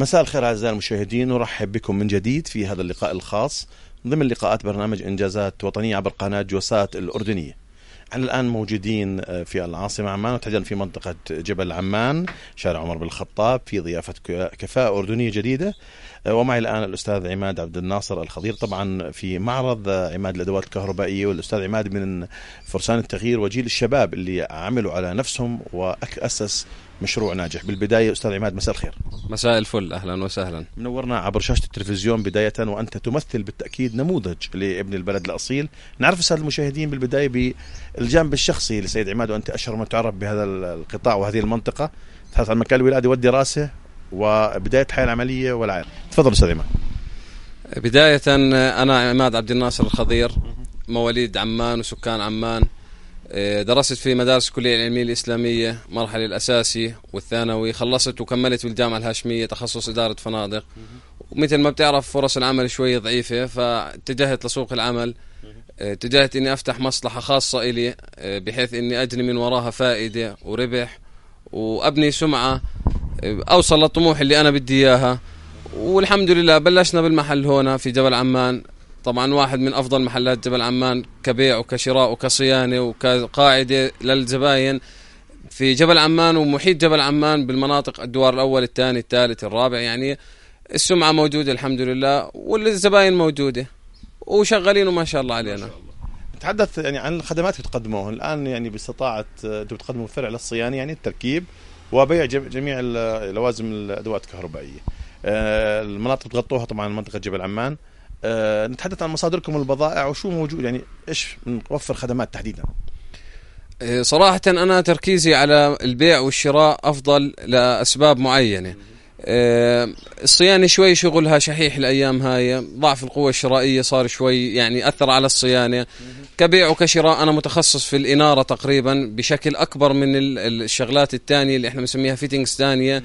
مساء الخير اعزائي المشاهدين نرحب بكم من جديد في هذا اللقاء الخاص ضمن لقاءات برنامج انجازات وطنيه عبر قناه جوسات الاردنيه. احنا الان موجودين آه، في العاصمه عمان وتحديدا في منطقه جبل عمان شارع عمر بن الخطاب في ضيافه كفاءه اردنيه جديده آه، ومعي الان الاستاذ عماد عبد الناصر الخضير طبعا في معرض آه، عماد الادوات الكهربائيه والاستاذ عماد من فرسان التغيير وجيل الشباب اللي عملوا على نفسهم واسس مشروع ناجح بالبداية أستاذ عماد مساء الخير مساء الفل أهلا وسهلا منورنا عبر شاشة التلفزيون بداية وأنت تمثل بالتأكيد نموذج لابن البلد الأصيل نعرف السادة المشاهدين بالبداية بالجانب الشخصي لسيد عماد وأنت أشهر من تعرف بهذا القطاع وهذه المنطقة تحدث عن مكان الولادة والدراسة وبدايه الحياه العمليه والعائله تفضل استاذ ايمان بدايه انا عماد عبد الناصر الخضير مواليد عمان وسكان عمان إيه، درست في مدارس الكلية العلمية الإسلامية مرحلة الأساسي والثانوي خلصت وكملت بالجامعة الهاشمية تخصص إدارة فنادق ومثل ما بتعرف فرص العمل شوي ضعيفة فاتجهت لسوق العمل إيه، اتجهت اني افتح مصلحة خاصة الي إيه، بحيث اني اجني من وراها فائدة وربح وابني سمعة اوصل للطموح اللي انا بدي اياها والحمد لله بلشنا بالمحل هنا في جبل عمان طبعا واحد من افضل محلات جبل عمان كبيع وكشراء وكصيانه وكقاعده للزباين في جبل عمان ومحيط جبل عمان بالمناطق الدوار الاول الثاني الثالث الرابع يعني السمعه موجوده الحمد لله والزباين موجوده وشغالين وما شاء الله علينا ما شاء الله. نتحدث يعني عن الخدمات اللي تقدموها الان يعني باستطاعه انتم بتقدموا فرع للصيانه يعني التركيب وبيع جميع لوازم الادوات الكهربائيه آه، المناطق تغطوها طبعا منطقه جبل عمان آه، نتحدث عن مصادركم البضائع وشو موجود يعني ايش نوفر خدمات تحديدا آه، صراحة أنا تركيزي على البيع والشراء أفضل لأسباب معينة آه، الصيانه شوي شغلها شحيح الايام هاي ضعف القوه الشرائيه صار شوي يعني اثر على الصيانه كبيع وكشراء انا متخصص في الاناره تقريبا بشكل اكبر من الشغلات الثانيه اللي احنا بنسميها فيتنجز ثانيه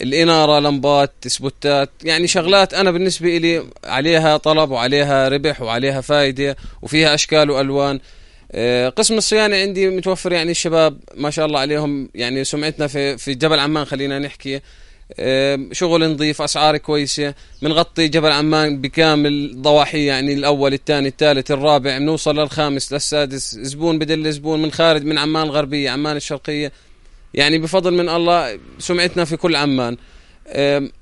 الاناره لمبات سبوتات يعني شغلات انا بالنسبه لي عليها طلب وعليها ربح وعليها فائده وفيها اشكال والوان آه، قسم الصيانه عندي متوفر يعني الشباب ما شاء الله عليهم يعني سمعتنا في في جبل عمان خلينا نحكي شغل نظيف اسعار كويسه بنغطي جبل عمان بكامل ضواحيه يعني الاول الثاني الثالث الرابع بنوصل للخامس للسادس زبون بدل زبون من خارج من عمان الغربيه عمان الشرقيه يعني بفضل من الله سمعتنا في كل عمان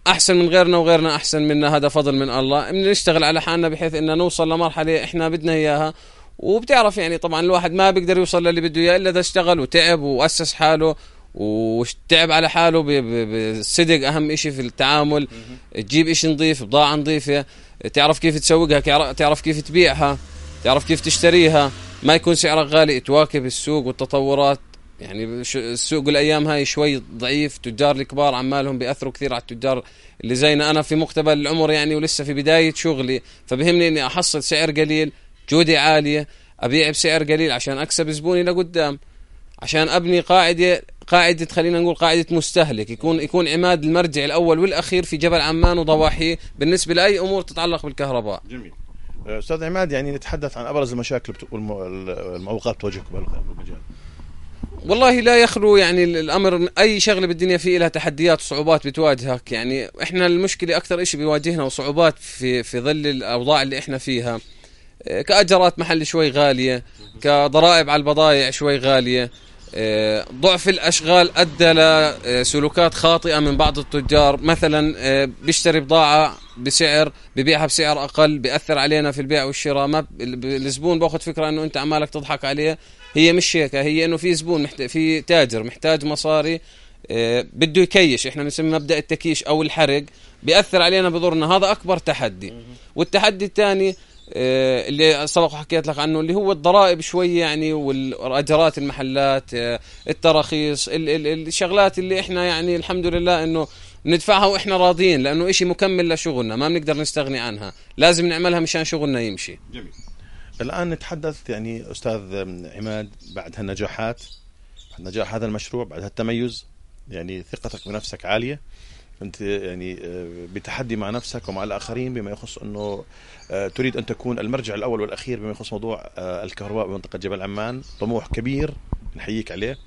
احسن من غيرنا وغيرنا احسن منا هذا فضل من الله بنشتغل على حالنا بحيث ان نوصل لمرحله احنا بدنا اياها وبتعرف يعني طبعا الواحد ما بيقدر يوصل للي بده اياه الا اذا اشتغل وتعب واسس حاله تعب على حاله بالصدق اهم شيء في التعامل تجيب شيء نظيف بضاعه نظيفه تعرف كيف تسوقها تعرف كيف تبيعها تعرف كيف تشتريها ما يكون سعرك غالي تواكب السوق والتطورات يعني السوق الايام هاي شوي ضعيف تجار الكبار عمالهم بياثروا كثير على التجار اللي زينا انا في مقتبل العمر يعني ولسه في بدايه شغلي فبهمني اني احصل سعر قليل جودة عالية أبيع بسعر قليل عشان أكسب زبوني لقدام عشان أبني قاعدة قاعده خلينا نقول قاعده مستهلك يكون يكون عماد المرجع الاول والاخير في جبل عمان وضواحيه بالنسبه لاي امور تتعلق بالكهرباء جميل استاذ عماد يعني نتحدث عن ابرز المشاكل والمعوقات تواجهكم بالمجال والله لا يخلو يعني الامر اي شغله بالدنيا في لها تحديات وصعوبات بتواجهك يعني احنا المشكله اكثر شيء بيواجهنا وصعوبات في في ظل الاوضاع اللي احنا فيها آه، كاجرات محل شوي غاليه كضرائب على البضائع شوي غاليه آه، ضعف الاشغال ادى لسلوكات آه، خاطئه من بعض التجار مثلا آه، بيشتري بضاعه بسعر ببيعها بسعر اقل بياثر علينا في البيع والشراء ما الزبون باخذ فكره انه انت عمالك تضحك عليه هي مش هيك هي انه في زبون محت... في تاجر محتاج مصاري بده يكيش احنا بنسمي مبدا التكيش او الحرق بياثر علينا بضرنا هذا اكبر تحدي والتحدي الثاني آه، اللي سبق وحكيت لك عنه اللي هو الضرائب شوي يعني والأجرات المحلات آه، التراخيص الشغلات اللي احنا يعني الحمد لله انه ندفعها واحنا راضيين لانه شيء مكمل لشغلنا ما بنقدر نستغني عنها لازم نعملها مشان شغلنا يمشي جميل الان نتحدث يعني استاذ عماد بعد هالنجاحات بعد نجاح هذا المشروع بعد هالتميز يعني ثقتك بنفسك عاليه انت يعني آه، بتحدي مع نفسك ومع الاخرين بما يخص انه آه، تريد ان تكون المرجع الاول والاخير بما يخص موضوع آه، الكهرباء بمنطقه جبل عمان طموح كبير نحييك عليه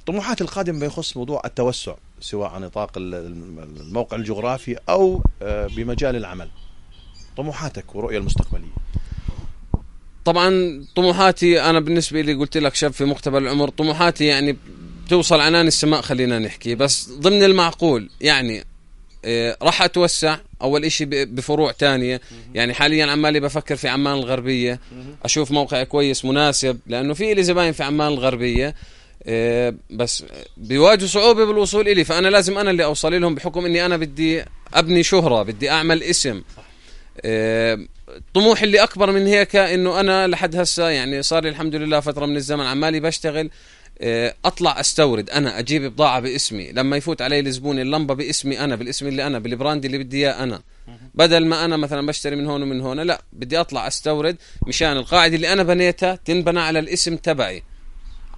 الطموحات القادمه بما يخص موضوع التوسع سواء عن نطاق الموقع الجغرافي او بمجال العمل طموحاتك ورؤيه المستقبليه طبعا طموحاتي انا بالنسبه لي قلت لك شاب في مقتبل العمر طموحاتي يعني توصل عنان السماء خلينا نحكي بس ضمن المعقول يعني آه، راح اتوسع اول شيء بفروع تانية يعني حاليا عمالي بفكر في عمان الغربية اشوف موقع كويس مناسب لانه في لي زباين في عمان الغربية آه، بس بيواجهوا صعوبة بالوصول إلي فأنا لازم أنا اللي أوصل لهم بحكم أني أنا بدي أبني شهرة بدي أعمل اسم آه، طموح طموحي اللي أكبر من هيك أنه أنا لحد هسه يعني صار لي الحمد لله فترة من الزمن عمالي بشتغل آه، اطلع استورد انا اجيب بضاعه باسمي لما يفوت علي الزبون اللمبه باسمي انا بالاسم اللي انا بالبراند اللي بدي اياه انا بدل ما انا مثلا بشتري من هون ومن هون لا بدي اطلع استورد مشان القاعده اللي انا بنيتها تنبنى على الاسم تبعي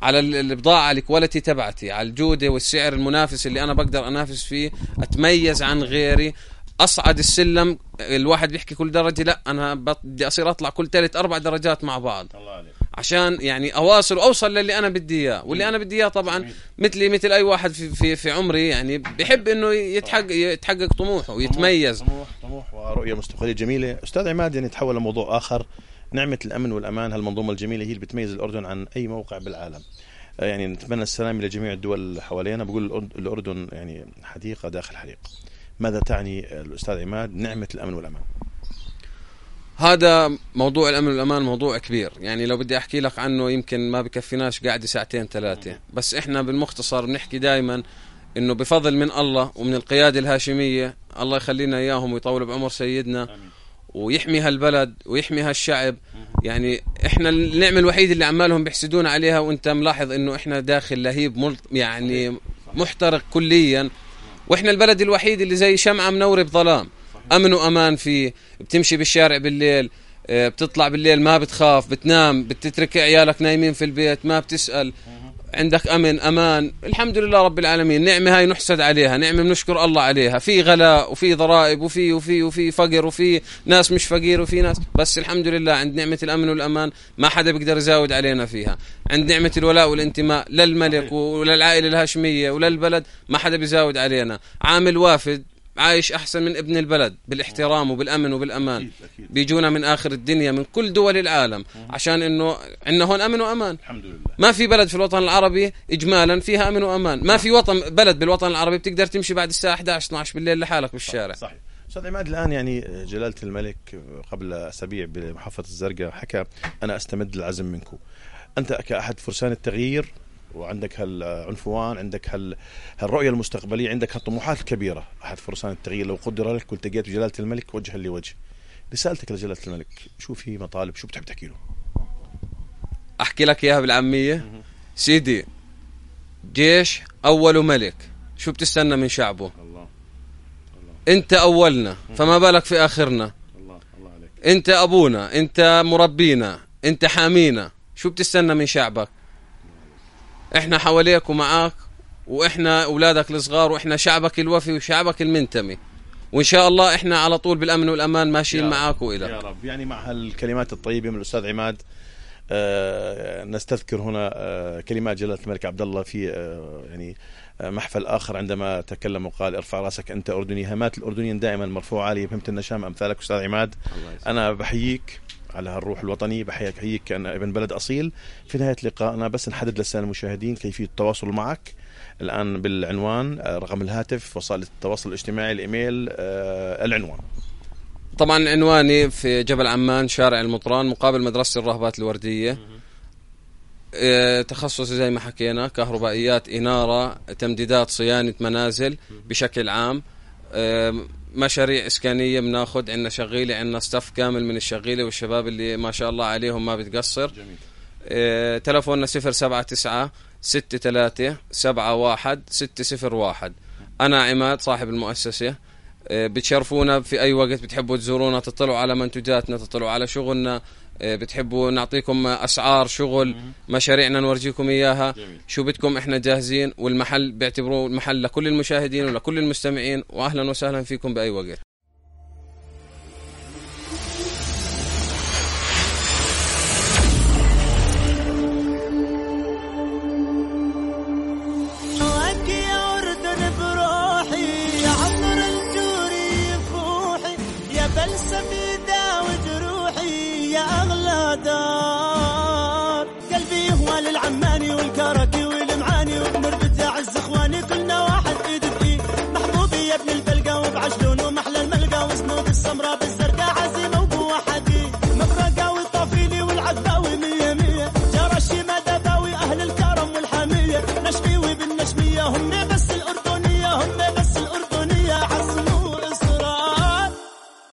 على البضاعه الكواليتي تبعتي على الجوده والسعر المنافس اللي انا بقدر انافس فيه اتميز عن غيري اصعد السلم الواحد بيحكي كل درجه لا انا بدي اصير اطلع كل ثلاث اربع درجات مع بعض الله عليك. عشان يعني اواصل واوصل للي انا بدي اياه واللي انا بدي اياه طبعا مثلي مثل اي واحد في في, في عمري يعني بحب انه يتحقق يتحقق طموحه ويتميز طموح طموح ورؤيه مستقبليه جميله استاذ عماد يعني تحول لموضوع اخر نعمه الامن والامان هالمنظومه الجميله هي اللي بتميز الاردن عن اي موقع بالعالم آه، يعني نتمنى السلام لجميع الدول حوالينا بقول الاردن يعني حديقه داخل حديقه ماذا تعني آه، الاستاذ عماد نعمه الامن والامان هذا موضوع الامن والامان موضوع كبير يعني لو بدي احكي لك عنه يمكن ما بكفيناش قاعده ساعتين ثلاثه بس احنا بالمختصر بنحكي دائما انه بفضل من الله ومن القياده الهاشميه الله يخلينا اياهم ويطول بعمر سيدنا أمين. ويحمي هالبلد ويحمي هالشعب يعني احنا النعمه الوحيده اللي عمالهم بيحسدونا عليها وانت ملاحظ انه احنا داخل لهيب يعني محترق كليا واحنا البلد الوحيد اللي زي شمعه منوره بظلام امن وامان فيه بتمشي بالشارع بالليل آه، بتطلع بالليل ما بتخاف بتنام بتترك عيالك نايمين في البيت ما بتسأل عندك امن امان الحمد لله رب العالمين نعمه هاي نحسد عليها نعمه بنشكر الله عليها في غلاء وفي ضرائب وفي وفي وفي فقر وفي ناس مش فقير وفي ناس بس الحمد لله عند نعمه الامن والامان ما حدا بيقدر يزاود علينا فيها عند نعمه الولاء والانتماء للملك وللعائله الهاشميه وللبلد ما حدا بيزاود علينا عامل وافد عايش أحسن من ابن البلد بالاحترام وبالأمن وبالأمان بيجونا من آخر الدنيا من كل دول العالم عشان أنه عندنا هون أمن وأمان الحمد لله ما في بلد في الوطن العربي إجمالا فيها أمن وأمان ما في وطن بلد بالوطن العربي بتقدر تمشي بعد الساعة 11 12 بالليل لحالك بالشارع صحيح استاذ عماد الان يعني جلاله الملك قبل اسابيع بمحافظه الزرقاء حكى انا استمد العزم منكم انت كاحد فرسان التغيير وعندك هالعنفوان عندك هال... هالرؤيه المستقبليه عندك هالطموحات الكبيره احد فرسان التغيير لو قدر لك والتقيت بجلاله الملك وجها لوجه رسالتك لجلاله الملك شو في مطالب شو بتحب تحكي له احكي لك اياها بالعاميه سيدي جيش أول ملك شو بتستنى من شعبه الله. الله. انت اولنا فما بالك في اخرنا الله. الله عليك. انت ابونا انت مربينا انت حامينا شو بتستنى من شعبك احنا حواليك ومعاك واحنا اولادك الصغار واحنا شعبك الوفي وشعبك المنتمي وان شاء الله احنا على طول بالامن والامان ماشيين معاك والك يا رب يعني مع هالكلمات الطيبه من الاستاذ عماد آه نستذكر هنا آه كلمات جلاله الملك عبد الله في آه يعني محفل آخر عندما تكلم وقال ارفع رأسك أنت أردني هامات الأردنيين دائما مرفوعة فهمت النشام أمثالك أستاذ عماد أنا بحييك على هالروح الوطنية بحييك كأن ابن بلد أصيل في نهاية لقائنا بس نحدد للسادة المشاهدين كيفية التواصل معك الآن بالعنوان آه، رقم الهاتف وسائل التواصل الاجتماعي الإيميل آه، العنوان طبعا عنواني في جبل عمان شارع المطران مقابل مدرسة الرهبات الوردية آه، تخصص زي ما حكينا كهربائيات إنارة تمديدات صيانة منازل بشكل عام مشاريع إسكانية بناخد عندنا شغيلة عندنا ستاف كامل من الشغيلة والشباب اللي ما شاء الله عليهم ما بتقصر جميل. آه، تلفوننا 079 63 71 601 أنا عماد صاحب المؤسسة آه، بتشرفونا في أي وقت بتحبوا تزورونا تطلعوا على منتجاتنا تطلعوا على شغلنا آه، بتحبوا نعطيكم اسعار شغل مشاريعنا نورجيكم اياها جميل. شو بدكم احنا جاهزين والمحل بيعتبروه المحل لكل المشاهدين ولكل المستمعين واهلا وسهلا فيكم باي وقت اعز اخواني كلنا